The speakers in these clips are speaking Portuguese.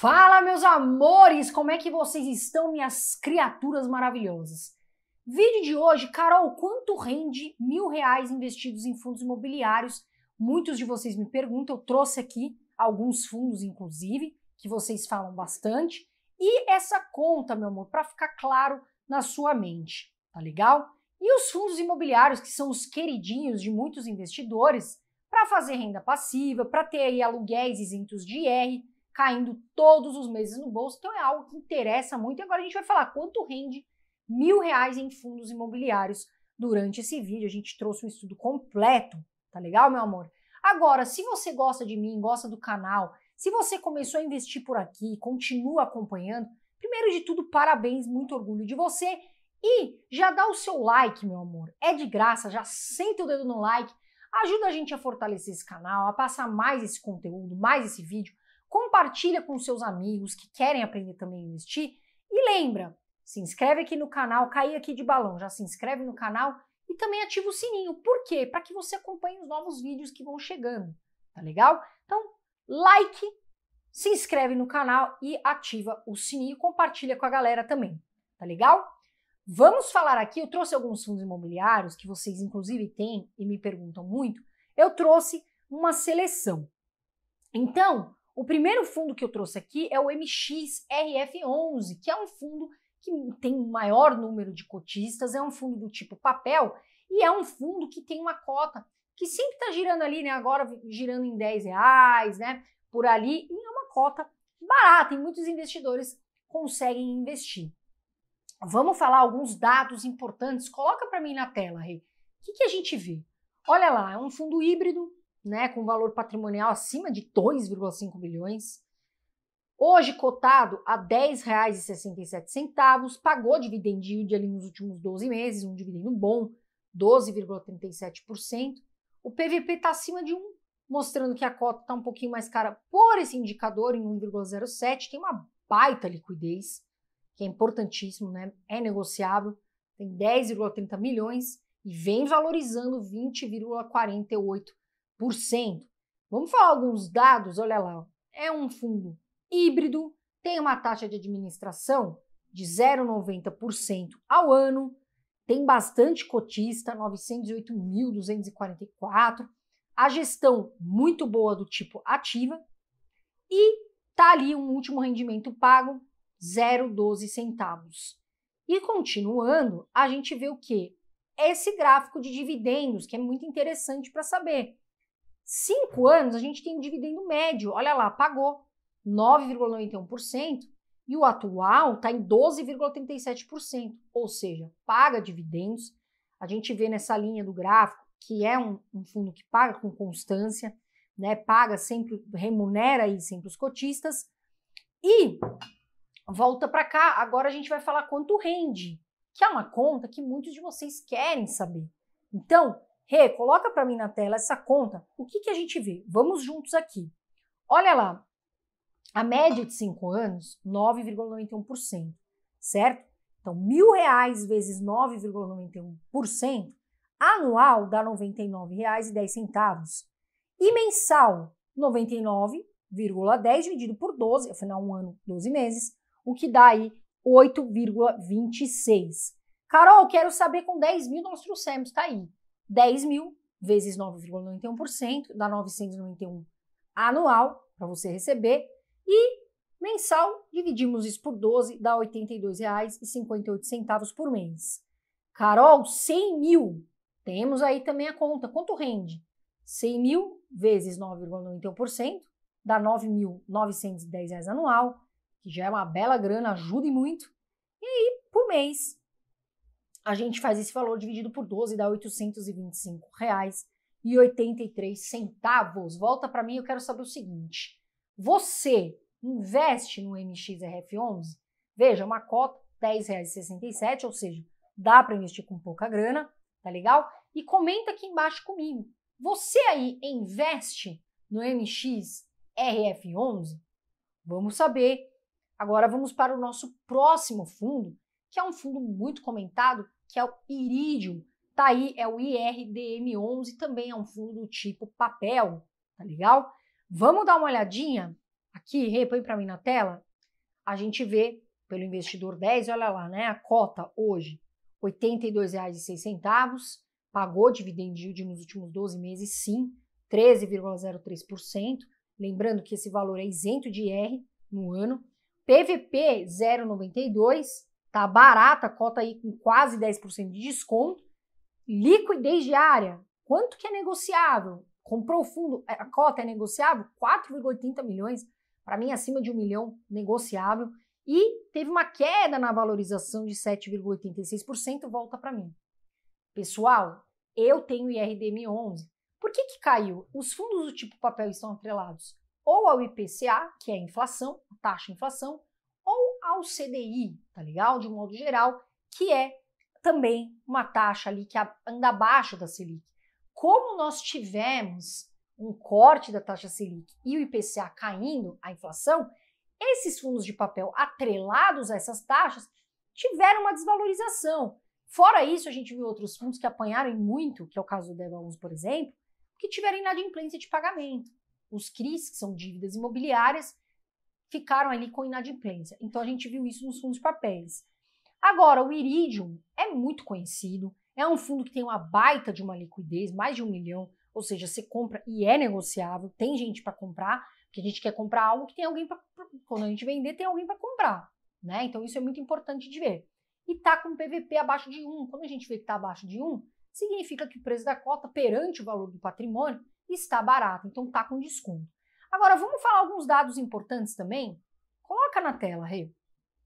Fala, meus amores! Como é que vocês estão, minhas criaturas maravilhosas? Vídeo de hoje, Carol, quanto rende mil reais investidos em fundos imobiliários? Muitos de vocês me perguntam, eu trouxe aqui alguns fundos, inclusive, que vocês falam bastante. E essa conta, meu amor, para ficar claro na sua mente, tá legal? E os fundos imobiliários, que são os queridinhos de muitos investidores, para fazer renda passiva, para ter aí aluguéis isentos de IR, caindo todos os meses no bolso. Então é algo que interessa muito. E agora a gente vai falar quanto rende mil reais em fundos imobiliários durante esse vídeo. A gente trouxe um estudo completo, tá legal, meu amor? Agora, se você gosta de mim, gosta do canal, se você começou a investir por aqui, continua acompanhando, primeiro de tudo, parabéns, muito orgulho de você. E já dá o seu like, meu amor. É de graça, já senta o dedo no like. Ajuda a gente a fortalecer esse canal, a passar mais esse conteúdo, mais esse vídeo compartilha com seus amigos que querem aprender também a investir e lembra, se inscreve aqui no canal, caia aqui de balão, já se inscreve no canal e também ativa o sininho. Por quê? Para que você acompanhe os novos vídeos que vão chegando, tá legal? Então, like, se inscreve no canal e ativa o sininho, compartilha com a galera também, tá legal? Vamos falar aqui, eu trouxe alguns fundos imobiliários que vocês inclusive têm e me perguntam muito. Eu trouxe uma seleção. Então, o primeiro fundo que eu trouxe aqui é o MXRF11, que é um fundo que tem o maior número de cotistas, é um fundo do tipo papel e é um fundo que tem uma cota que sempre está girando ali, né? Agora girando em 10 reais, né? Por ali, e é uma cota barata, e muitos investidores conseguem investir. Vamos falar alguns dados importantes. Coloca para mim na tela, Rei. O que, que a gente vê? Olha lá, é um fundo híbrido, né, com valor patrimonial acima de 2,5 bilhões. Hoje cotado a R$ 10,67, pagou dividend yield ali nos últimos 12 meses, um dividendo bom, 12,37%. O PVP está acima de 1, mostrando que a cota está um pouquinho mais cara por esse indicador em 1,07, tem uma baita liquidez, que é importantíssimo, né? É negociável, tem 10,30 milhões e vem valorizando 20,48 Vamos falar alguns dados, olha lá. É um fundo híbrido, tem uma taxa de administração de 0,90% ao ano, tem bastante cotista, 908.244, a gestão muito boa do tipo ativa e tá ali um último rendimento pago 0,12 centavos. E continuando, a gente vê o que? Esse gráfico de dividendos, que é muito interessante para saber. Cinco anos a gente tem um dividendo médio, olha lá, pagou 9,91% e o atual está em 12,37%, ou seja, paga dividendos. A gente vê nessa linha do gráfico que é um, um fundo que paga com constância, né? Paga sempre, remunera aí sempre os cotistas e volta para cá. Agora a gente vai falar quanto rende, que é uma conta que muitos de vocês querem saber. Então, Rê, coloca para mim na tela essa conta. O que, que a gente vê? Vamos juntos aqui. Olha lá, a média de 5 anos, 9,91%, certo? Então, mil reais vezes 9,91% anual dá R$ 99,10. E mensal, 99,10 dividido por 12, afinal, um ano, 12 meses, o que dá aí 8,26. Carol, quero saber com 10 mil nós trouxemos, tá aí. 10 mil vezes 9,91%, dá 991 anual para você receber, e mensal, dividimos isso por 12, dá R$ 82,58 por mês. Carol, 100 mil, temos aí também a conta, quanto rende? 100 mil vezes 9,91%, dá R$ 9.910 anual, que já é uma bela grana, ajuda e muito, e aí por mês a gente faz esse valor dividido por 12, dá R$ 825,83. Volta para mim, eu quero saber o seguinte: você investe no MXRF11? Veja, uma cota R$ 10,67, ou seja, dá para investir com pouca grana, tá legal? E comenta aqui embaixo comigo. Você aí investe no MXRF11? Vamos saber. Agora vamos para o nosso próximo fundo, que é um fundo muito comentado, que é o Iridium. Tá aí, é o IRDM11, também é um fundo tipo papel, tá legal? Vamos dar uma olhadinha aqui, repõe põe para mim na tela. A gente vê pelo investidor 10, olha lá, né? A cota hoje, R$ 82,06, pagou dividend yield nos últimos 12 meses, sim, 13,03%. Lembrando que esse valor é isento de IR no ano. PVP 0,92, Tá barata, a cota aí com quase 10% de desconto. Liquidez diária, quanto que é negociável? Comprou fundo, é, a cota é negociável? 4,80 milhões, para mim acima de um milhão, negociável. E teve uma queda na valorização de 7,86%, volta para mim. Pessoal, eu tenho IRDM11. Por que, que caiu? Os fundos do tipo papel estão atrelados ou ao IPCA, que é a inflação, a taxa de inflação, ao CDI, tá legal? De modo geral, que é também uma taxa ali que anda abaixo da Selic. Como nós tivemos um corte da taxa Selic e o IPCA caindo, a inflação, esses fundos de papel atrelados a essas taxas tiveram uma desvalorização. Fora isso, a gente viu outros fundos que apanharam muito, que é o caso do Deva por exemplo, que tiveram inadimplência de pagamento. Os CRIs, que são dívidas imobiliárias, ficaram ali com inadimplência. Então a gente viu isso nos fundos de papéis. Agora, o Iridium é muito conhecido, é um fundo que tem uma baita de uma liquidez, mais de um milhão, ou seja, você compra e é negociável, tem gente para comprar, porque a gente quer comprar algo que tem alguém para. Quando a gente vender, tem alguém para comprar. Né? Então isso é muito importante de ver. E tá com PVP abaixo de 1. Quando a gente vê que está abaixo de 1, significa que o preço da cota perante o valor do patrimônio está barato, então tá com desconto. Agora, vamos falar alguns dados importantes também? Coloca na tela, Rê.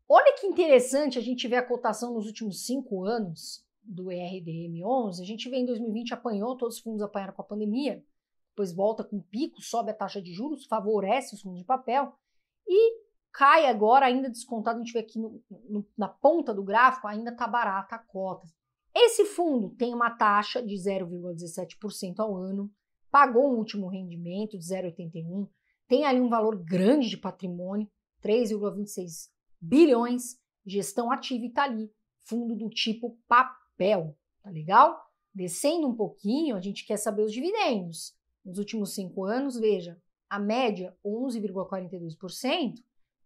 Olha que interessante a gente ver a cotação nos últimos cinco anos do ERDM11. A gente vê em 2020 apanhou, todos os fundos apanharam com a pandemia, depois volta com pico, sobe a taxa de juros, favorece os fundos de papel e cai agora, ainda descontado, a gente vê aqui no, no, na ponta do gráfico, ainda está barata a cota. Esse fundo tem uma taxa de 0,17% ao ano, pagou um último rendimento de 0,81, tem ali um valor grande de patrimônio, 3,26 bilhões, gestão ativa e tá ali, fundo do tipo papel, tá legal? Descendo um pouquinho, a gente quer saber os dividendos. Nos últimos cinco anos, veja, a média 11,42%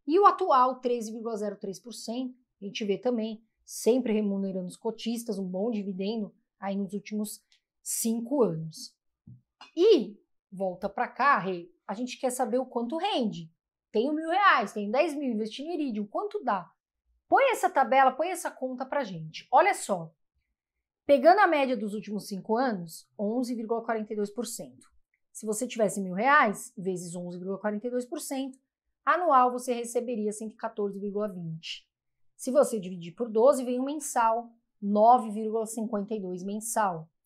e o atual 13,03%. A gente vê também, sempre remunerando os cotistas, um bom dividendo aí nos últimos cinco anos. E volta para cá, rei, a gente quer saber o quanto rende. Tenho mil reais, tenho dez mil, investi no Iridium, quanto dá? Põe essa tabela, põe essa conta para gente. Olha só, pegando a média dos últimos cinco anos, 11,42%. Se você tivesse mil reais, vezes 11,42%, anual você receberia 114,20. Se você dividir por 12, vem o mensal, 9,52 mensal.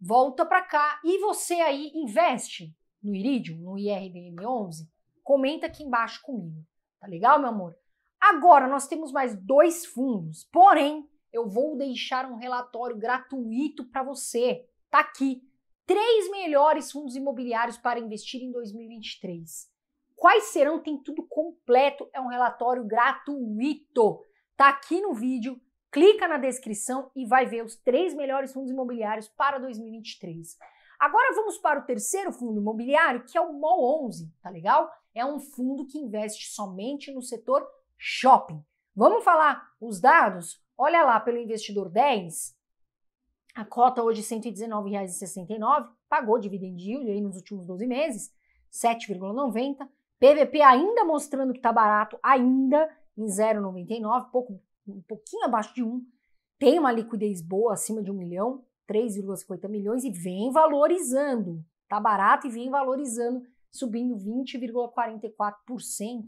volta para cá e você aí investe no Iridium, no IRDM11, comenta aqui embaixo comigo. Tá legal, meu amor? Agora nós temos mais dois fundos, porém eu vou deixar um relatório gratuito para você. Tá aqui. Três melhores fundos imobiliários para investir em 2023. Quais serão? Tem tudo completo. É um relatório gratuito. Tá aqui no vídeo clica na descrição e vai ver os três melhores fundos imobiliários para 2023. Agora vamos para o terceiro fundo imobiliário, que é o MOL 11, tá legal? É um fundo que investe somente no setor shopping. Vamos falar os dados? Olha lá, pelo investidor 10, a cota hoje R$ 119,69, pagou dividend yield aí nos últimos 12 meses, 7,90. PVP ainda mostrando que está barato, ainda em 0,99, pouco um pouquinho abaixo de um tem uma liquidez boa acima de um milhão, 3,50 milhões e vem valorizando. Tá barato e vem valorizando, subindo 20,44%.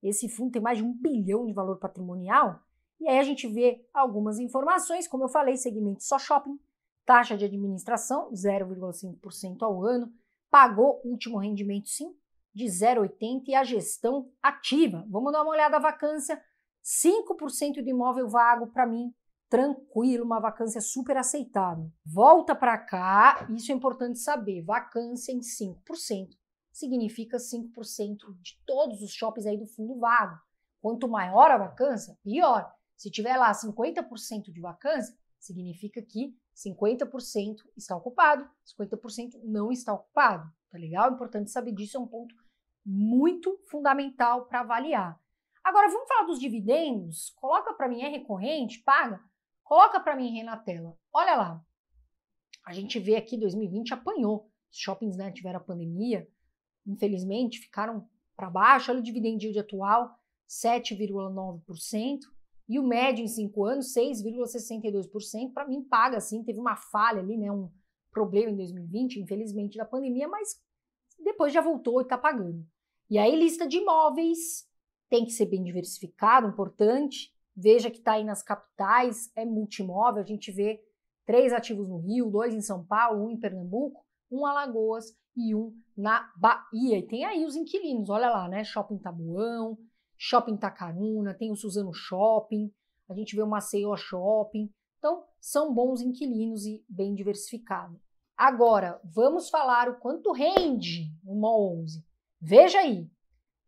Esse fundo tem mais de um bilhão de valor patrimonial. E aí a gente vê algumas informações, como eu falei, segmento só shopping, taxa de administração 0,5% ao ano, pagou último rendimento sim de 0,80 e a gestão ativa. Vamos dar uma olhada à vacância 5% de imóvel vago para mim, tranquilo, uma vacância super aceitável. Volta para cá, isso é importante saber, vacância em 5%. Significa 5% de todos os shoppings aí do fundo vago. Quanto maior a vacância, pior. Se tiver lá 50% de vacância, significa que 50% está ocupado, 50% não está ocupado. Tá legal? É importante saber disso, é um ponto muito fundamental para avaliar. Agora vamos falar dos dividendos. Coloca para mim é recorrente, paga. Coloca para mim aí na tela. Olha lá. A gente vê aqui 2020 apanhou. Os shoppings né, tiveram a pandemia, infelizmente ficaram para baixo. Olha o dividend yield atual, 7,9%. E o médio em 5 anos, 6,62%. Para mim, paga sim. Teve uma falha ali, né? Um problema em 2020, infelizmente, da pandemia, mas depois já voltou e está pagando. E aí, lista de imóveis tem que ser bem diversificado, importante. Veja que está aí nas capitais, é multimóvel, a gente vê três ativos no Rio, dois em São Paulo, um em Pernambuco, um Alagoas e um na Bahia. E tem aí os inquilinos, olha lá, né? Shopping Tabuão, Shopping Tacaruna, tem o Suzano Shopping, a gente vê o Maceió Shopping. Então, são bons inquilinos e bem diversificado. Agora, vamos falar o quanto rende o MOL 11. Veja aí,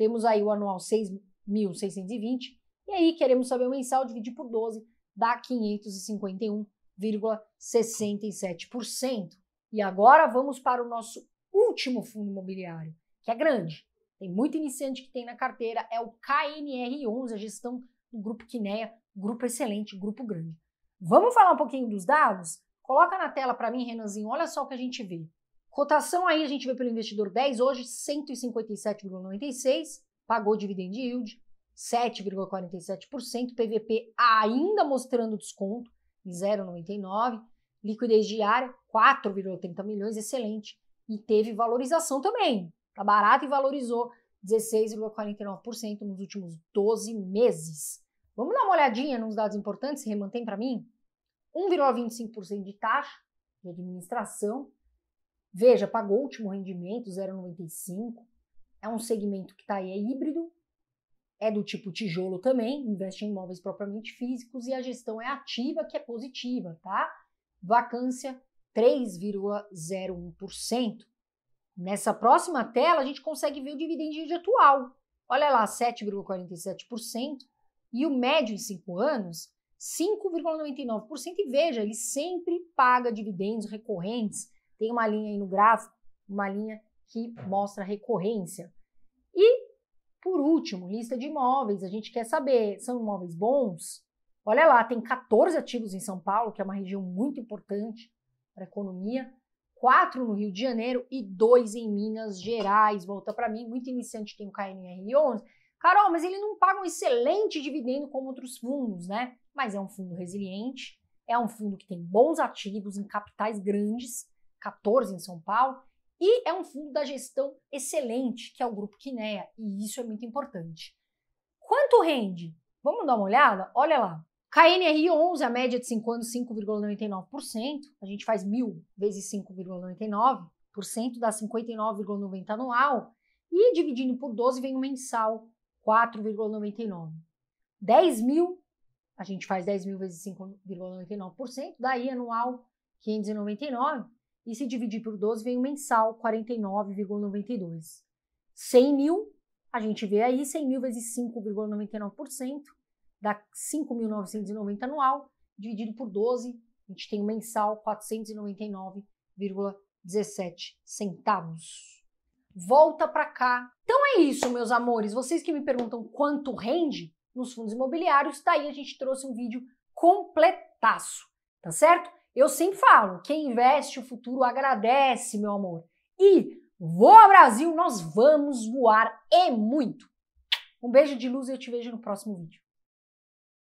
Temos aí o anual 6.620, e aí queremos saber o mensal dividir por 12, dá 551,67%. E agora vamos para o nosso último fundo imobiliário, que é grande. Tem muito iniciante que tem na carteira, é o KNR11, a gestão do Grupo Quineia, grupo excelente, grupo grande. Vamos falar um pouquinho dos dados? Coloca na tela para mim, Renanzinho, olha só o que a gente vê. Cotação aí a gente vê pelo investidor 10 hoje 157,96, pagou dividend yield 7,47%, PVP ainda mostrando desconto 0,99, liquidez diária 4,30 milhões, excelente, e teve valorização também. Tá barato e valorizou 16,49% nos últimos 12 meses. Vamos dar uma olhadinha nos dados importantes, se remantém para mim? 1,25% de taxa de administração, Veja, pagou o último rendimento, 0,95. É um segmento que está aí, é híbrido, é do tipo tijolo também, investe em imóveis propriamente físicos e a gestão é ativa, que é positiva, tá? Vacância 3,01%. Nessa próxima tela, a gente consegue ver o dividendo de atual. Olha lá, 7,47% e o médio em 5 anos, 5,99%. E veja, ele sempre paga dividendos recorrentes tem uma linha aí no gráfico, uma linha que mostra recorrência. E, por último, lista de imóveis. A gente quer saber, são imóveis bons? Olha lá, tem 14 ativos em São Paulo, que é uma região muito importante para a economia, quatro no Rio de Janeiro e dois em Minas Gerais. Volta para mim, muito iniciante tem o KNR11. Carol, mas ele não paga um excelente dividendo como outros fundos, né? Mas é um fundo resiliente, é um fundo que tem bons ativos em capitais grandes 14 em São Paulo, e é um fundo da gestão excelente, que é o Grupo Quineia, e isso é muito importante. Quanto rende? Vamos dar uma olhada? Olha lá. KNR 11, a média de 5 anos, 5,99%. A gente faz 1.000 vezes 5,99%, dá 59,90% anual. E dividindo por 12 vem o mensal, 4,99%. 10 mil, a gente faz 10 mil vezes 5,99%, daí é anual 599 e se dividir por 12 vem o mensal, 49,92. 100 mil, a gente vê aí, 100 mil vezes 5,99%, dá 5.990 anual, dividido por 12, a gente tem o mensal, 499,17 centavos. Volta para cá. Então é isso, meus amores. Vocês que me perguntam quanto rende nos fundos imobiliários, daí tá a gente trouxe um vídeo completaço, tá certo? Eu sempre falo, quem investe o futuro agradece, meu amor. E voa Brasil, nós vamos voar e muito. Um beijo de luz e eu te vejo no próximo vídeo.